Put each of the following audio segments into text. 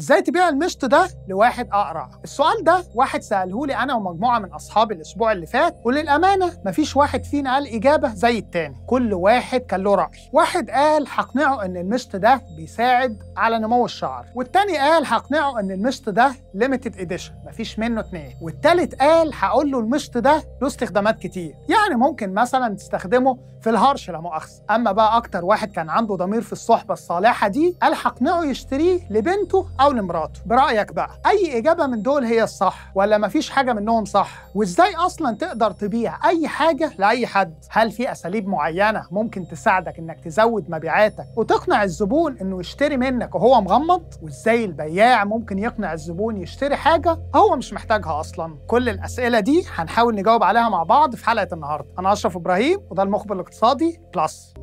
ازاي تبيع المشط ده لواحد اقرع السؤال ده واحد ساله لي انا ومجموعه من اصحابي الاسبوع اللي فات وللامانه مفيش واحد فينا قال اجابه زي التاني كل واحد كان له راي واحد قال هقنعه ان المشط ده بيساعد على نمو الشعر والتاني قال هقنعه ان المشط ده ليميتد اديشن مفيش منه اتنين والتالت قال هقول له المشط ده له استخدامات كتير يعني ممكن مثلا تستخدمه في الهرش لا مؤاخذه اما بقى اكتر واحد كان عنده ضمير في الصحبه الصالحه دي قال هقنعه يشتريه لبنته او او لمراته برايك بقى اي اجابه من دول هي الصح ولا مفيش حاجه منهم صح وازاي اصلا تقدر تبيع اي حاجه لاي حد هل في اساليب معينه ممكن تساعدك انك تزود مبيعاتك وتقنع الزبون انه يشتري منك وهو مغمض وازاي البياع ممكن يقنع الزبون يشتري حاجه هو مش محتاجها اصلا كل الاسئله دي هنحاول نجاوب عليها مع بعض في حلقه النهارده انا اشرف ابراهيم وده المخبر الاقتصادي بلس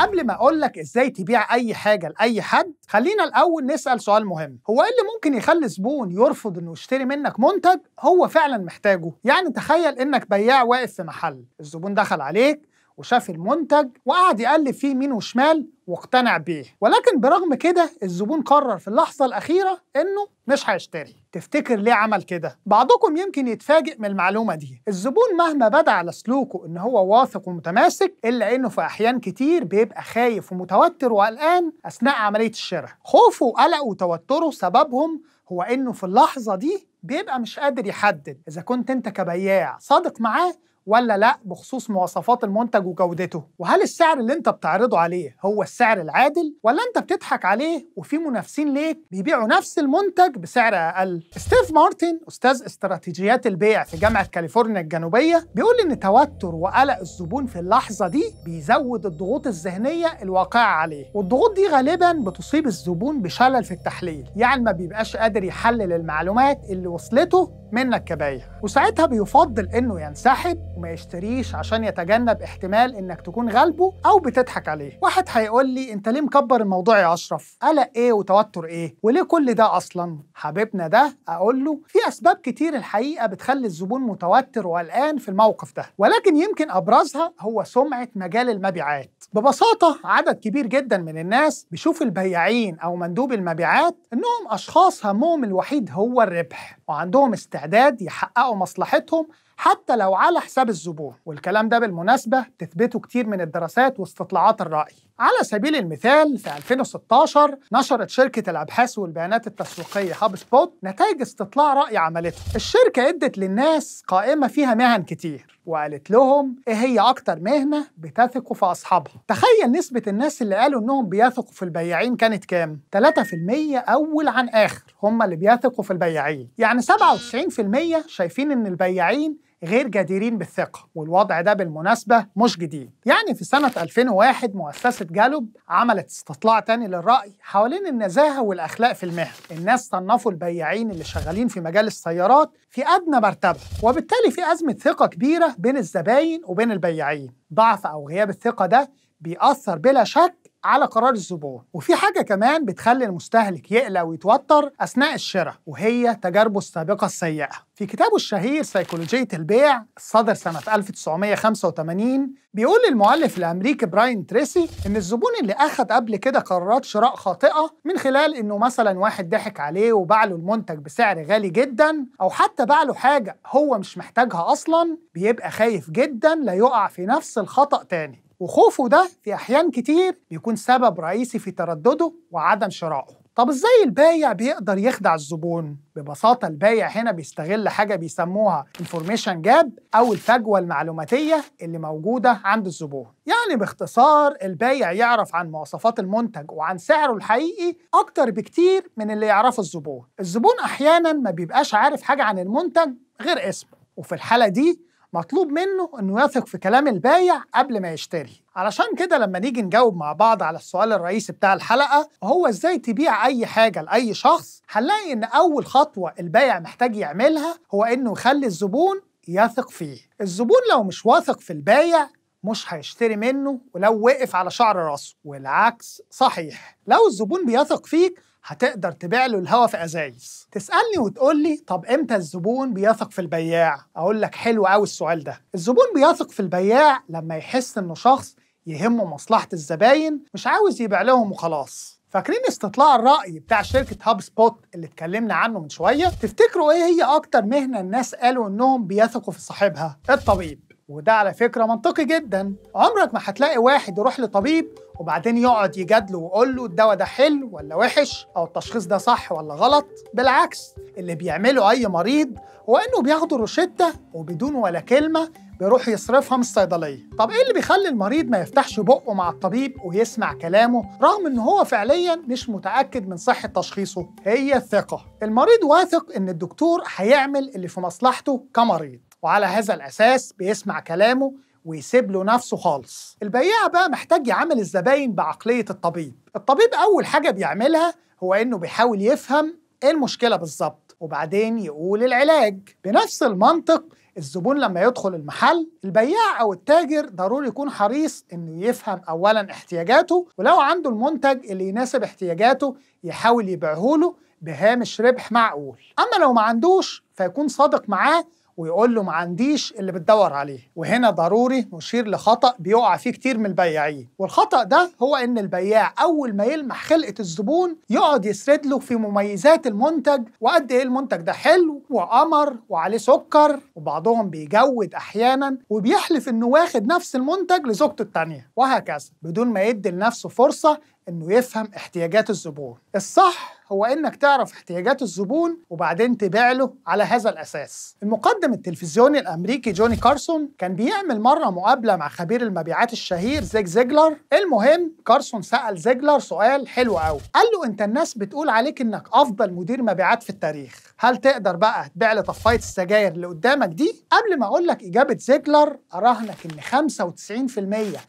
قبل ما اقول لك ازاي تبيع اي حاجه لاي حد خلينا الاول نسال سؤال مهم هو ايه اللي ممكن يخلي زبون يرفض انه يشتري منك منتج هو فعلا محتاجه يعني تخيل انك بياع واقف في محل الزبون دخل عليك وشاف المنتج وقعد يقلب فيه يمين وشمال واقتنع بيه ولكن برغم كده الزبون قرر في اللحظة الأخيرة إنه مش هيشتري تفتكر ليه عمل كده؟ بعضكم يمكن يتفاجئ من المعلومة دي الزبون مهما بدا على سلوكه إن هو واثق ومتماسك إلا إنه في أحيان كتير بيبقى خايف ومتوتر وقلقان أثناء عملية الشراء خوفه وقلقه وتوتره سببهم هو إنه في اللحظة دي بيبقى مش قادر يحدد إذا كنت أنت كبياع صادق معاه ولا لا بخصوص مواصفات المنتج وجودته وهل السعر اللي انت بتعرضه عليه هو السعر العادل ولا انت بتضحك عليه وفي منافسين ليك بيبيعوا نفس المنتج بسعر اقل ستيف مارتن استاذ استراتيجيات البيع في جامعه كاليفورنيا الجنوبيه بيقول ان توتر وقلق الزبون في اللحظه دي بيزود الضغوط الذهنيه الواقعه عليه والضغوط دي غالبا بتصيب الزبون بشلل في التحليل يعني ما بيبقاش قادر يحلل المعلومات اللي وصلته منك كبايع وساعتها بيفضل انه ينسحب وما يشتريش عشان يتجنب احتمال انك تكون غالبه او بتضحك عليه واحد هيقول لي انت ليه مكبر الموضوع يا اشرف قلق ايه وتوتر ايه وليه كل ده اصلا حبيبنا ده اقول له في اسباب كتير الحقيقه بتخلي الزبون متوتر وقلقان في الموقف ده ولكن يمكن ابرزها هو سمعه مجال المبيعات ببساطه عدد كبير جدا من الناس بيشوف البياعين او مندوب المبيعات انهم اشخاص همهم الوحيد هو الربح وعندهم استعداد يحققوا مصلحتهم حتى لو على حساب الزبون والكلام ده بالمناسبة تثبته كتير من الدراسات واستطلاعات الرأي على سبيل المثال في 2016 نشرت شركة الأبحاث والبيانات التسويقية هاب سبوت نتائج استطلاع رأي عملتها الشركة ادت للناس قائمة فيها مهن كتير وقالت لهم ايه هي اكتر مهنة بتثقوا في اصحابها تخيل نسبة الناس اللي قالوا انهم بيثقوا في البياعين كانت كام 3% اول عن اخر هم اللي بيثقوا في البياعين يعني 97% شايفين ان البياعين غير جديرين بالثقة والوضع ده بالمناسبة مش جديد يعني في سنة 2001 مؤسسة جالوب عملت استطلاع تاني للرأي حوالين النزاهة والأخلاق في المهن الناس صنفوا البياعين اللي شغالين في مجال السيارات في أدنى مرتبة وبالتالي في أزمة ثقة كبيرة بين الزباين وبين البياعين ضعف أو غياب الثقة ده بيأثر بلا شك على قرار الزبون وفي حاجة كمان بتخلي المستهلك يقلق ويتوتر أثناء الشراء وهي تجاربه السابقة السيئة في كتابه الشهير سيكولوجية البيع صدر سنة 1985 بيقول المؤلف الأمريكي براين تريسي إن الزبون اللي أخد قبل كده قرارات شراء خاطئة من خلال إنه مثلا واحد ضحك عليه وباع له المنتج بسعر غالي جدا أو حتى باع له حاجة هو مش محتاجها أصلا بيبقى خايف جدا لا يقع في نفس الخطأ تاني وخوفه ده في أحيان كتير بيكون سبب رئيسي في تردده وعدم شرائه طب ازاي البايع بيقدر يخدع الزبون؟ ببساطة البايع هنا بيستغل حاجة بيسموها انفورميشن جاب أو الفجوة المعلوماتية اللي موجودة عند الزبون يعني باختصار البايع يعرف عن مواصفات المنتج وعن سعره الحقيقي أكتر بكتير من اللي يعرفه الزبون الزبون أحيانا ما بيبقاش عارف حاجة عن المنتج غير اسمه وفي الحالة دي مطلوب منه انه يثق في كلام البايع قبل ما يشتري علشان كده لما نيجي نجاوب مع بعض على السؤال الرئيسي بتاع الحلقه هو ازاي تبيع اي حاجه لاي شخص هنلاقي ان اول خطوه البايع محتاج يعملها هو انه يخلي الزبون يثق فيه الزبون لو مش واثق في البايع مش هيشتري منه ولو وقف على شعر راسه والعكس صحيح لو الزبون بيثق فيك هتقدر تبيع له الهوا في ازايز تسالني وتقول لي طب امتى الزبون بيثق في البياع اقول لك حلو قوي السؤال ده الزبون بيثق في البياع لما يحس انه شخص يهمه مصلحه الزباين مش عاوز يبيع لهم وخلاص فاكرين استطلاع الرأي بتاع شركة هاب سبوت اللي اتكلمنا عنه من شوية؟ تفتكروا ايه هي أكتر مهنة الناس قالوا إنهم بيثقوا في صاحبها؟ الطبيب وده على فكرة منطقي جدا عمرك ما هتلاقي واحد يروح لطبيب وبعدين يقعد يجادله ويقول له الدواء ده حلو ولا وحش او التشخيص ده صح ولا غلط بالعكس اللي بيعمله اي مريض هو انه بياخدوا روشته وبدون ولا كلمه بيروح يصرفها من الصيدليه طب ايه اللي بيخلي المريض ما يفتحش بقه مع الطبيب ويسمع كلامه رغم ان هو فعليا مش متاكد من صحه تشخيصه هي الثقه المريض واثق ان الدكتور هيعمل اللي في مصلحته كمريض وعلى هذا الأساس بيسمع كلامه ويسيب له نفسه خالص البياع بقى محتاج يعامل الزباين بعقلية الطبيب الطبيب أول حاجة بيعملها هو إنه بيحاول يفهم إيه المشكلة بالظبط وبعدين يقول العلاج بنفس المنطق الزبون لما يدخل المحل البياع او التاجر ضروري يكون حريص انه يفهم اولا احتياجاته ولو عنده المنتج اللي يناسب احتياجاته يحاول يبيعه له بهامش ربح معقول اما لو ما عندوش فيكون صادق معاه ويقول له ما عنديش اللي بتدور عليه وهنا ضروري نشير لخطأ بيقع فيه كتير من البياعين والخطأ ده هو ان البياع اول ما يلمح خلقة الزبون يقعد يسرد له في مميزات المنتج وقد ايه المنتج ده حلو وقمر وعليه سكر وبعضهم بيجود احيانا وبيحلف انه واخد نفس المنتج لزوجته التانية وهكذا بدون ما يدي لنفسه فرصة انه يفهم احتياجات الزبون الصح هو انك تعرف احتياجات الزبون وبعدين تبيع له على هذا الاساس المقدم التلفزيوني الامريكي جوني كارسون كان بيعمل مره مقابله مع خبير المبيعات الشهير زيج زيجلر المهم كارسون سال زيجلر سؤال حلو قوي قال له انت الناس بتقول عليك انك افضل مدير مبيعات في التاريخ هل تقدر بقى تبيع لي طفايه السجاير اللي قدامك دي قبل ما اقول لك اجابه زيجلر اراهنك ان 95%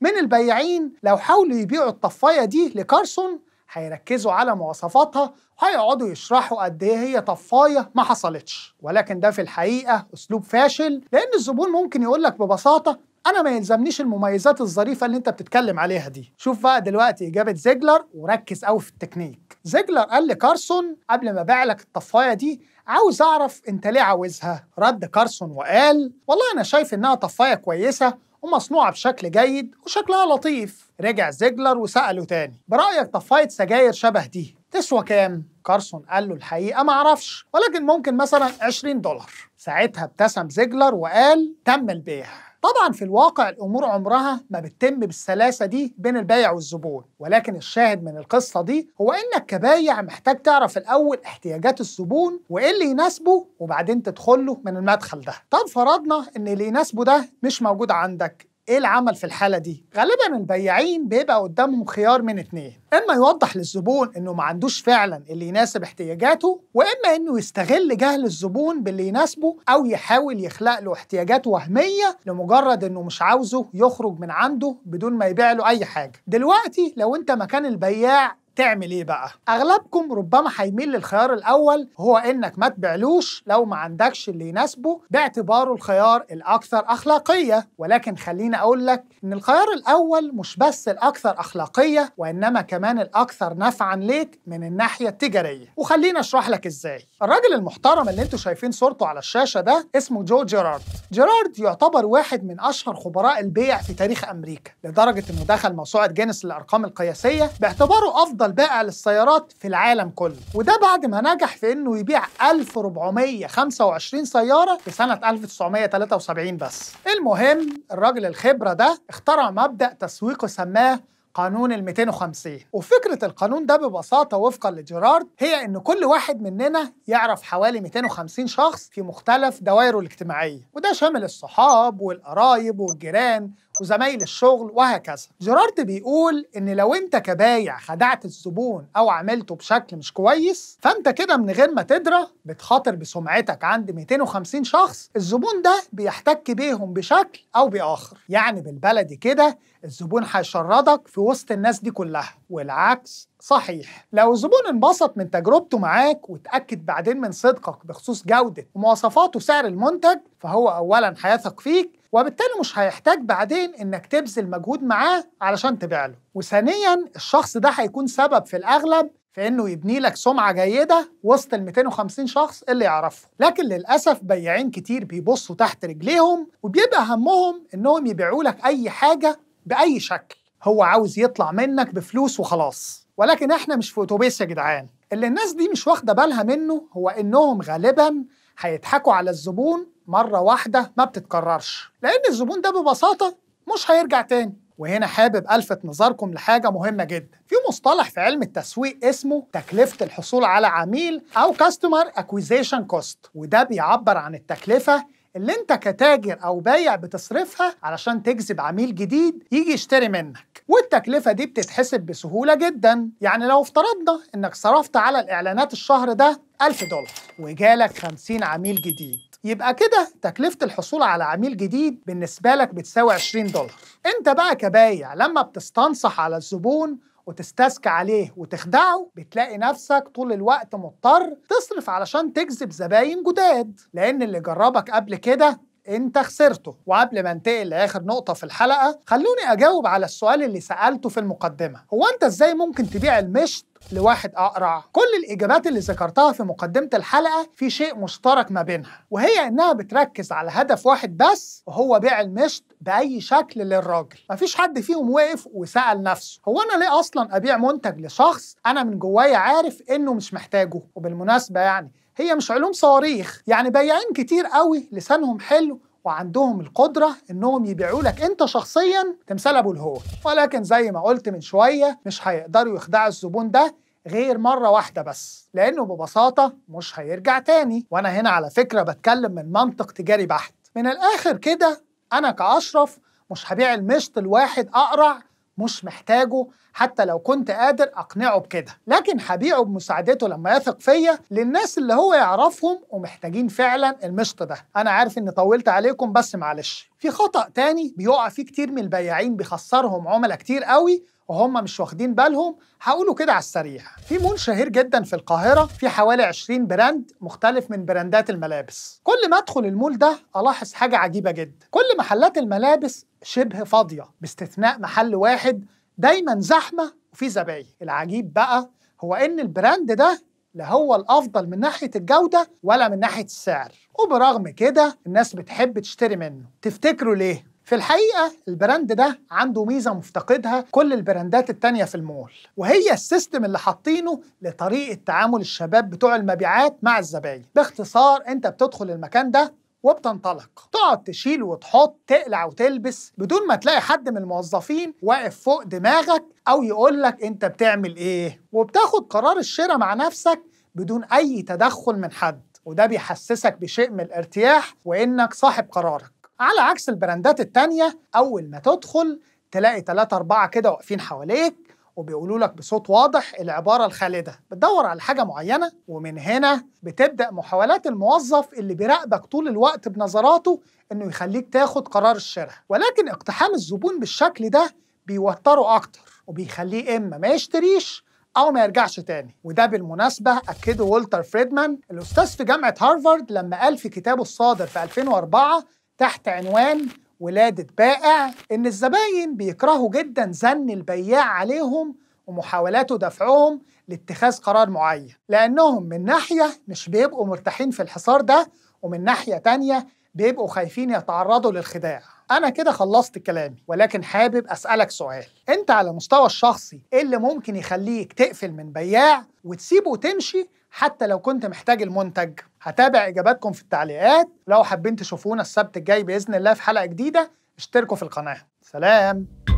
من البياعين لو حاولوا يبيعوا الطفايه دي لكارسون هيركزوا على مواصفاتها وهيقعدوا يشرحوا قد ايه هي طفايه ما حصلتش ولكن ده في الحقيقه اسلوب فاشل لان الزبون ممكن يقول لك ببساطه انا ما يلزمنيش المميزات الظريفه اللي انت بتتكلم عليها دي شوف بقى دلوقتي اجابه زيجلر وركز قوي في التكنيك زيجلر قال لكارسون قبل ما بيع لك الطفايه دي عاوز اعرف انت ليه عاوزها رد كارسون وقال والله انا شايف انها طفايه كويسه ومصنوعة بشكل جيد وشكلها لطيف رجع زيجلر وسأله تاني برأيك طفاية سجاير شبه دي تسوى كام؟ كارسون قال له الحقيقة معرفش ولكن ممكن مثلا 20 دولار ساعتها ابتسم زيجلر وقال تم البيع طبعا في الواقع الامور عمرها ما بتتم بالسلاسه دي بين البايع والزبون ولكن الشاهد من القصه دي هو انك كبايع محتاج تعرف الاول احتياجات الزبون وايه اللي يناسبه وبعدين تدخله من المدخل ده طب فرضنا ان اللي يناسبه ده مش موجود عندك ايه العمل في الحاله دي غالبا البياعين بيبقى قدامهم خيار من اتنين اما يوضح للزبون انه ما عندوش فعلا اللي يناسب احتياجاته واما انه يستغل جهل الزبون باللي يناسبه او يحاول يخلق له احتياجات وهميه لمجرد انه مش عاوزه يخرج من عنده بدون ما يبيع له اي حاجه دلوقتي لو انت مكان البياع تعمل ايه بقى اغلبكم ربما هيميل للخيار الاول هو انك ما تبيعلوش لو ما عندكش اللي يناسبه باعتباره الخيار الاكثر اخلاقيه ولكن خليني اقول لك ان الخيار الاول مش بس الاكثر اخلاقيه وانما كمان الاكثر نفعا ليك من الناحيه التجاريه وخليني اشرح لك ازاي الراجل المحترم اللي انتوا شايفين صورته على الشاشه ده اسمه جو جيرارد جيرارد يعتبر واحد من اشهر خبراء البيع في تاريخ امريكا لدرجه انه دخل موسوعه جينيس للارقام القياسيه باعتباره افضل افضل بائع للسيارات في العالم كله وده بعد ما نجح في إنه يبيع 1425 سيارة في سنة 1973 بس المهم الراجل الخبرة ده اخترع مبدأ تسويقه سماه قانون ال 250 وفكرة القانون ده ببساطة وفقا لجيرارد هي إن كل واحد مننا يعرف حوالي 250 شخص في مختلف دوائره الاجتماعية وده شامل الصحاب والقرايب والجيران وزمايل الشغل وهكذا جيرارد بيقول ان لو انت كبايع خدعت الزبون او عملته بشكل مش كويس فانت كده من غير ما تدرى بتخاطر بسمعتك عند 250 شخص الزبون ده بيحتك بيهم بشكل او باخر يعني بالبلدي كده الزبون هيشردك في وسط الناس دي كلها والعكس صحيح لو الزبون انبسط من تجربته معاك وتأكد بعدين من صدقك بخصوص جودة ومواصفات وسعر المنتج فهو أولا هيثق فيك وبالتالي مش هيحتاج بعدين انك تبذل مجهود معاه علشان تبيع له وثانيا الشخص ده هيكون سبب في الاغلب في انه يبني لك سمعه جيده وسط ال 250 شخص اللي يعرفه لكن للاسف بياعين كتير بيبصوا تحت رجليهم وبيبقى همهم انهم يبيعوا لك اي حاجه باي شكل هو عاوز يطلع منك بفلوس وخلاص ولكن احنا مش في اتوبيس يا جدعان اللي الناس دي مش واخده بالها منه هو انهم غالبا هيضحكوا على الزبون مرة واحدة ما بتتكررش لأن الزبون ده ببساطة مش هيرجع تاني وهنا حابب الفت نظركم لحاجه مهمه جدا في مصطلح في علم التسويق اسمه تكلفه الحصول على عميل او كاستمر اكويزيشن كوست وده بيعبر عن التكلفه اللي انت كتاجر او بايع بتصرفها علشان تجذب عميل جديد يجي يشتري منك والتكلفة دي بتتحسب بسهولة جدا يعني لو افترضنا انك صرفت على الاعلانات الشهر ده 1000 دولار وجالك 50 عميل جديد يبقى كده تكلفة الحصول على عميل جديد بالنسبة لك بتساوي 20 دولار انت بقى كبايع لما بتستنصح على الزبون وتستذكى عليه وتخدعه بتلاقي نفسك طول الوقت مضطر تصرف علشان تجذب زباين جداد لان اللي جربك قبل كده انت خسرته وقبل ما انتقل لاخر نقطه في الحلقه خلوني اجاوب على السؤال اللي سالته في المقدمه هو انت ازاي ممكن تبيع المشط لواحد أقرع كل الإجابات اللي ذكرتها في مقدمة الحلقة في شيء مشترك ما بينها وهي إنها بتركز على هدف واحد بس وهو بيع المشط بأي شكل للراجل مفيش حد فيهم وقف وسأل نفسه هو أنا ليه أصلا أبيع منتج لشخص أنا من جوايا عارف إنه مش محتاجه وبالمناسبة يعني هي مش علوم صواريخ يعني بياعين كتير قوي لسانهم حلو وعندهم القدرة انهم يبيعوا لك انت شخصيا تمثال ابو الهول ولكن زي ما قلت من شوية مش هيقدروا يخدعوا الزبون ده غير مرة واحدة بس لأنه ببساطة مش هيرجع تاني وأنا هنا على فكرة بتكلم من منطق تجاري بحت من الآخر كده أنا كأشرف مش هبيع المشط الواحد أقرع مش محتاجه حتى لو كنت قادر أقنعه بكده لكن هبيعه بمساعدته لما يثق فيا للناس اللي هو يعرفهم ومحتاجين فعلا المشط ده أنا عارف إني طولت عليكم بس معلش في خطأ تاني بيقع فيه كتير من البياعين بيخسرهم عملاء كتير قوي وهم مش واخدين بالهم هقوله كده على السريع في مول شهير جدا في القاهرة في حوالي 20 براند مختلف من براندات الملابس كل ما ادخل المول ده الاحظ حاجة عجيبة جدا كل محلات الملابس شبه فاضية باستثناء محل واحد دايما زحمة وفي زباين العجيب بقى هو ان البراند ده لا هو الافضل من ناحيه الجوده ولا من ناحيه السعر وبرغم كده الناس بتحب تشتري منه تفتكروا ليه في الحقيقه البراند ده عنده ميزه مفتقدها كل البراندات التانيه في المول وهي السيستم اللي حاطينه لطريقه تعامل الشباب بتوع المبيعات مع الزباين باختصار انت بتدخل المكان ده وبتنطلق تقعد تشيل وتحط تقلع وتلبس بدون ما تلاقي حد من الموظفين واقف فوق دماغك او يقولك انت بتعمل ايه وبتاخد قرار الشراء مع نفسك بدون اي تدخل من حد وده بيحسسك بشيء من الارتياح وانك صاحب قرارك على عكس البراندات التانية أول ما تدخل تلاقي ثلاثة أربعة كده واقفين حواليك وبيقولوا لك بصوت واضح العبارة الخالدة بتدور على حاجة معينة ومن هنا بتبدأ محاولات الموظف اللي بيراقبك طول الوقت بنظراته إنه يخليك تاخد قرار الشراء ولكن اقتحام الزبون بالشكل ده بيوتره أكتر وبيخليه إما ما يشتريش أو ما يرجعش تاني وده بالمناسبة أكده وولتر فريدمان الأستاذ في جامعة هارفارد لما قال في كتابه الصادر في 2004 تحت عنوان ولادة بائع إن الزباين بيكرهوا جدا زن البياع عليهم ومحاولاته دفعهم لاتخاذ قرار معين لأنهم من ناحية مش بيبقوا مرتاحين في الحصار ده ومن ناحية تانية بيبقوا خايفين يتعرضوا للخداع انا كده خلصت كلامي ولكن حابب اسالك سؤال انت على المستوى الشخصي ايه اللي ممكن يخليك تقفل من بياع وتسيبه وتمشي حتى لو كنت محتاج المنتج هتابع اجاباتكم في التعليقات لو حابين تشوفونا السبت الجاي باذن الله في حلقه جديده اشتركوا في القناه سلام